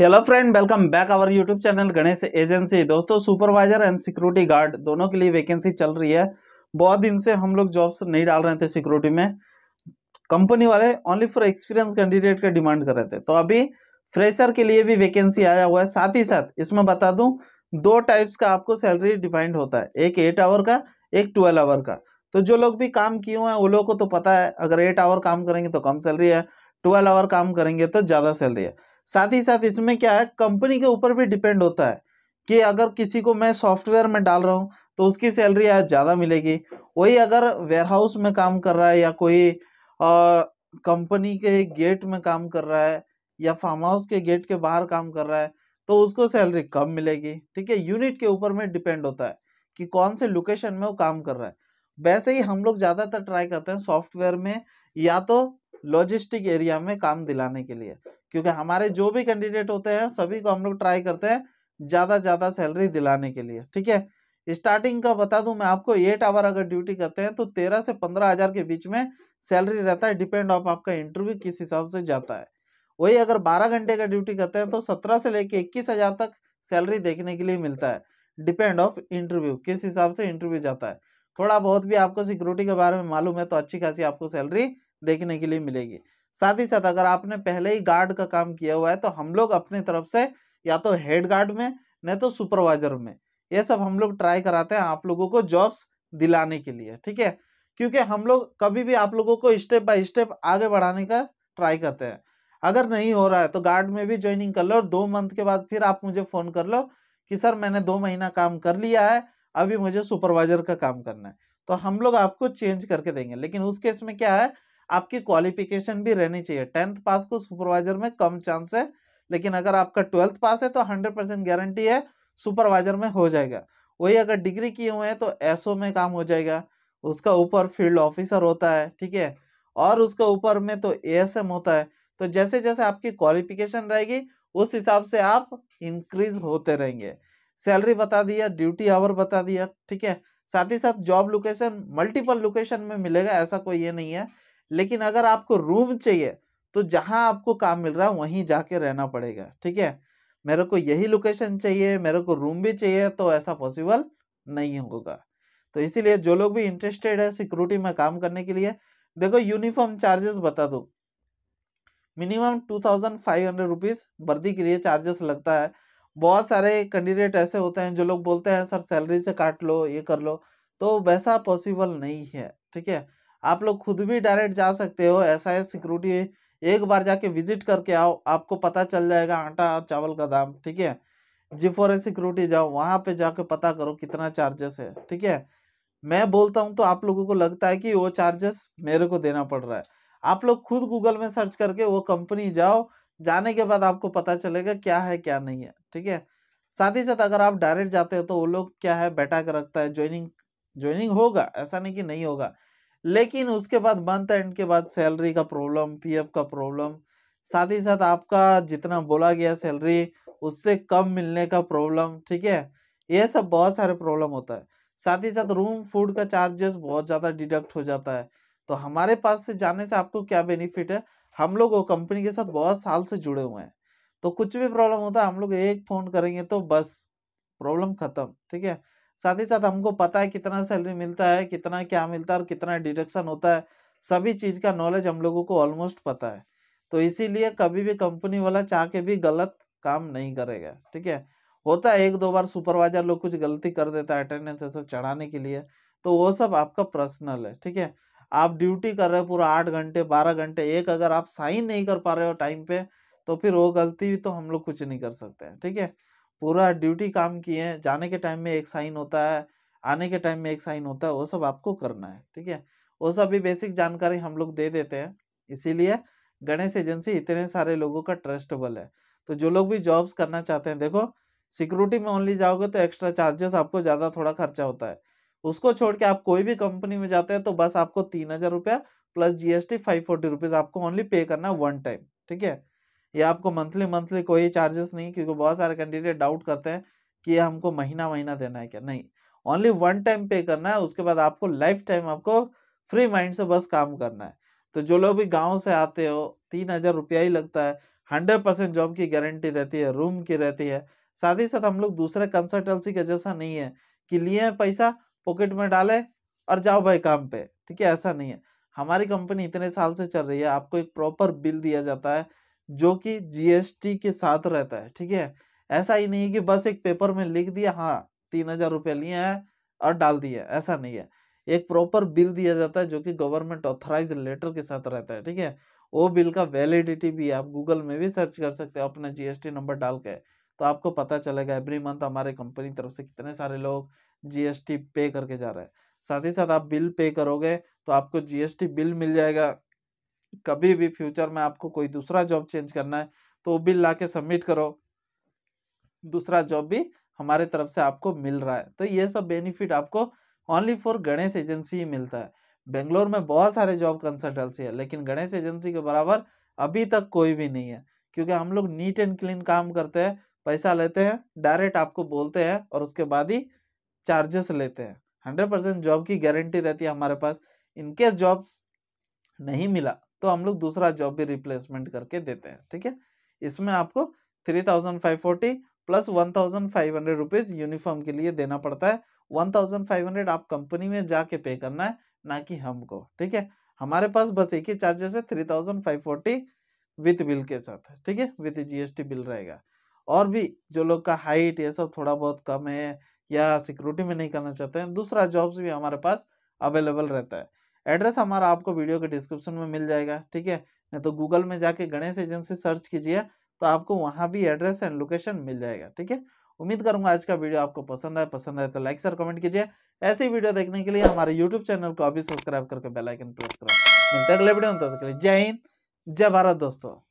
hello friend welcome back our YouTube channel Ganesh agency दोस्तों supervisor and security guard दोनों के लिए वैकेंसी चल रही है बहुत दिन से हम लोग जॉब्स नहीं डाल रहे थे सिक्योरिटी में कंपनी वाले ओनली फॉर एक्सपीरियंस कैंडिडेट का डिमांड कर रहे थे तो अभी फ्रेशर के लिए भी वैकेंसी आया हुआ है साथ ही साथ इसमें बता दूँ दो टाइप्स का आपको सैलरी डिफाइंड होता है एक एट आवर का एक ट्वेल्व आवर का तो जो लोग भी काम किए हुए हैं वो लोग को तो पता है अगर एट आवर काम करेंगे तो कम सैलरी है ट्वेल्व आवर काम करेंगे तो ज़्यादा सैलरी है साथ ही साथ इसमें क्या है कंपनी के ऊपर भी डिपेंड होता है कि अगर किसी को मैं सॉफ्टवेयर में डाल रहा हूँ तो उसकी सैलरी आज ज़्यादा मिलेगी वही अगर वेयरहाउस में काम कर रहा है या कोई कंपनी के गेट में काम कर रहा है या फार्म हाउस के गेट के बाहर काम कर रहा है तो उसको सैलरी कम मिलेगी ठीक है यूनिट के ऊपर में डिपेंड होता है कि कौन से लोकेशन में वो काम कर रहा है वैसे ही हम लोग ज़्यादातर ट्राई करते हैं सॉफ्टवेयर में या तो लॉजिस्टिक एरिया में काम दिलाने के लिए क्योंकि हमारे जो भी कैंडिडेट होते हैं सभी को हम लोग ट्राई करते हैं ज़्यादा ज़्यादा सैलरी दिलाने के लिए ठीक है स्टार्टिंग का बता दूं मैं आपको एट आवर अगर ड्यूटी करते हैं तो तेरह से पंद्रह हज़ार के बीच में सैलरी रहता है डिपेंड ऑफ आपका इंटरव्यू किस हिसाब से जाता है वही अगर बारह घंटे का ड्यूटी करते हैं तो सत्रह से लेके इक्कीस हज़ार तक सैलरी देखने के लिए मिलता है डिपेंड ऑफ इंटरव्यू किस हिसाब से इंटरव्यू जाता है थोड़ा बहुत भी आपको सिक्योरिटी के बारे में मालूम है तो अच्छी खासी आपको सैलरी देखने के लिए मिलेगी साथ ही साथ अगर आपने पहले ही गार्ड का काम किया हुआ है तो हम लोग अपने तरफ से या तो हेड गार्ड में नहीं तो सुपरवाइजर में ये सब हम लोग ट्राई कराते हैं आप लोगों को जॉब्स दिलाने के लिए ठीक है क्योंकि हम लोग कभी भी आप लोगों को स्टेप बाय स्टेप आगे बढ़ाने का ट्राई करते हैं अगर नहीं हो रहा है तो गार्ड में भी ज्वाइनिंग कर लो और दो मंथ के बाद फिर आप मुझे फ़ोन कर लो कि सर मैंने दो महीना काम कर लिया है अभी मुझे सुपरवाइजर का काम करना है तो हम लोग आपको चेंज करके देंगे लेकिन उस केस में क्या है आपकी क्वालिफिकेशन भी रहनी चाहिए टेंथ पास को सुपरवाइजर में कम चांस है लेकिन अगर आपका ट्वेल्थ पास है तो हंड्रेड परसेंट गारंटी है सुपरवाइजर में हो जाएगा वही अगर डिग्री किए हुए हैं तो एसओ में काम हो जाएगा उसका ऊपर फील्ड ऑफिसर होता है ठीक है और उसके ऊपर में तो एएसएम होता है तो जैसे जैसे आपकी क्वालिफिकेशन रहेगी उस हिसाब से आप इंक्रीज होते रहेंगे सैलरी बता दिया ड्यूटी आवर बता दिया ठीक है साथ ही साथ जॉब लोकेशन मल्टीपल लोकेशन में मिलेगा ऐसा कोई ये नहीं है लेकिन अगर आपको रूम चाहिए तो जहाँ आपको काम मिल रहा है वहीं जाके रहना पड़ेगा ठीक है मेरे को यही लोकेशन चाहिए मेरे को रूम भी चाहिए तो ऐसा पॉसिबल नहीं होगा तो इसीलिए जो लोग भी इंटरेस्टेड है सिक्योरिटी में काम करने के लिए देखो यूनिफॉर्म चार्जेस बता दो minimum two thousand five hundred rupees वर्दी के लिए चार्जेस लगता है बहुत सारे कैंडिडेट ऐसे होते हैं जो लोग बोलते हैं सर सैलरी से काट लो ये कर लो तो वैसा पॉसिबल नहीं है ठीक है आप लोग खुद भी डायरेक्ट जा सकते हो एस आई सिक्योरिटी एक बार जाके विजिट करके आओ आपको पता चल जाएगा आटा और चावल का दाम ठीक है जी फॉर ए सिक्योरिटी जाओ वहाँ पे जाके पता करो कितना चार्जेस है ठीक है मैं बोलता हूँ तो आप लोगों को लगता है कि वो चार्जेस मेरे को देना पड़ रहा है आप लोग खुद गूगल में सर्च करके वो कंपनी जाओ जाने के बाद आपको पता चलेगा क्या है क्या नहीं है ठीक है साथ ही साथ अगर आप डायरेक्ट जाते हो तो वो लोग क्या है बैठा कर रखता है ज्वाइनिंग ज्वाइनिंग होगा ऐसा नहीं कि नहीं होगा लेकिन उसके बाद मंथ एंड के बाद सैलरी का प्रॉब्लम पीएफ का प्रॉब्लम साथ ही साथ आपका जितना बोला गया सैलरी उससे कम मिलने का प्रॉब्लम ठीक है ये सब बहुत सारे प्रॉब्लम होता है साथ ही साथ रूम फूड का चार्जेस बहुत ज़्यादा डिडक्ट हो जाता है तो हमारे पास से जाने से आपको क्या बेनिफिट है हम लोग वो कंपनी के साथ बहुत साल से जुड़े हुए हैं तो कुछ भी प्रॉब्लम होता है हम लोग एक फ़ोन करेंगे तो बस प्रॉब्लम ख़त्म ठीक है साथ ही साथ हमको पता है कितना सैलरी मिलता है कितना क्या मिलता है और कितना डिडक्शन होता है सभी चीज़ का नॉलेज हम लोगों को ऑलमोस्ट पता है तो इसीलिए कभी भी कंपनी वाला चाह के भी गलत काम नहीं करेगा ठीक है होता है एक दो बार सुपरवाइजर लोग कुछ गलती कर देता है अटेंडेंस सब चढ़ाने के लिए तो वो सब आपका पर्सनल है ठीक है आप ड्यूटी कर रहे हो पूरा आठ घंटे बारह घंटे एक अगर आप साइन नहीं कर पा रहे हो टाइम पे तो फिर वो गलती भी तो हम लोग कुछ नहीं कर सकते ठीक है पूरा ड्यूटी काम किए हैं जाने के टाइम में एक साइन होता है आने के टाइम में एक साइन होता है वो सब आपको करना है ठीक है वो सब भी बेसिक जानकारी हम लोग दे देते हैं इसीलिए गणेश एजेंसी इतने सारे लोगों का ट्रस्टेबल है तो जो लोग भी जॉब्स करना चाहते हैं देखो सिक्योरिटी में ओनली जाओगे तो एक्स्ट्रा चार्जेस आपको ज़्यादा थोड़ा खर्चा होता है उसको छोड़ के आप कोई भी कंपनी में जाते हैं तो बस आपको तीन हज़ार रुपया plus GST five forty rupees आपको ओनली पे करना वन टाइम ठीक है ये आपको मंथली मंथली कोई चार्जेस नहीं क्योंकि बहुत सारे कैंडिडेट डाउट करते हैं कि ये हमको महीना महीना देना है क्या नहीं ओनली वन टाइम पे करना है उसके बाद आपको लाइफ टाइम आपको फ्री माइंड से बस काम करना है तो जो लोग भी गाँव से आते हो तीन हज़ार रुपया ही लगता है हंड्रेड परसेंट जॉब की गारंटी रहती है रूम की रहती है साथ ही साथ हम लोग दूसरे कंसल्टेंसी का जैसा नहीं है कि लिए पैसा पॉकेट में डाले और जाओ भाई काम पे ठीक है ऐसा नहीं है हमारी कंपनी इतने साल से चल रही है आपको एक प्रॉपर बिल दिया जाता है जो कि जीएसटी के साथ रहता है ठीक है ऐसा ही नहीं कि बस एक पेपर में लिख दिया हाँ तीन हजार रुपये लिए हैं और डाल दिया ऐसा नहीं है एक प्रॉपर बिल दिया जाता है जो कि गवर्नमेंट ऑथराइज लेटर के साथ रहता है ठीक है वो बिल का वैलिडिटी भी आप गूगल में भी सर्च कर सकते हो अपना जीएसटी नंबर डाल के तो आपको पता चलेगा एवरी मंथ हमारे कंपनी तरफ से कितने सारे लोग जीएसटी पे करके जा रहे हैं साथ ही साथ आप बिल पे करोगे तो आपको जीएसटी बिल मिल जाएगा कभी भी फ्यूचर में आपको कोई दूसरा जॉब चेंज करना है तो वो बिल ला के सबमिट करो दूसरा जॉब भी हमारे तरफ से आपको मिल रहा है तो ये सब बेनिफिट आपको ओनली फॉर गणेश एजेंसी ही मिलता है बेंगलोर में बहुत सारे जॉब कंसल्टेंसी है लेकिन गणेश एजेंसी के बराबर अभी तक कोई भी नहीं है क्योंकि हम लोग नीट एंड क्लीन काम करते हैं पैसा लेते हैं डायरेक्ट आपको बोलते हैं और उसके बाद ही चार्जेस लेते हैं हंड्रेड परसेंट जॉब की गारंटी रहती है हमारे पास इनकेस जॉब नहीं मिला तो हम लोग दूसरा जॉब भी रिप्लेसमेंट करके देते हैं ठीक है इसमें आपको three thousand five forty plus one thousand five hundred rupees uniform के लिए देना पड़ता है वन थाउजेंड फाइव हंड्रेड आप कंपनी में जाके पे करना है ना कि हमको ठीक है हमारे पास बस एक ही चार्जेस है three thousand five forty with bill के साथ ठीक है विथ जीएसटी बिल रहेगा और भी जो लोग का हाइट ये सब थोड़ा बहुत कम है या सिक्योरिटी में नहीं करना चाहते हैं दूसरा जॉब्स भी हमारे पास अवेलेबल रहता है एड्रेस हमारा आपको वीडियो के डिस्क्रिप्शन में मिल जाएगा ठीक है नहीं तो गूगल में जाके गणेश एजेंसी सर्च कीजिए तो आपको वहाँ भी एड्रेस एंड लोकेशन मिल जाएगा ठीक है उम्मीद करूंगा आज का वीडियो आपको पसंद आए पसंद आए तो लाइक सर कमेंट कीजिए ऐसी वीडियो देखने के लिए हमारे यूट्यूब चैनल को अभी सब्सक्राइब करके बेलाइकन प्रेस करें मिलते अगले वीडियो जय हिंद जय भारत दोस्तों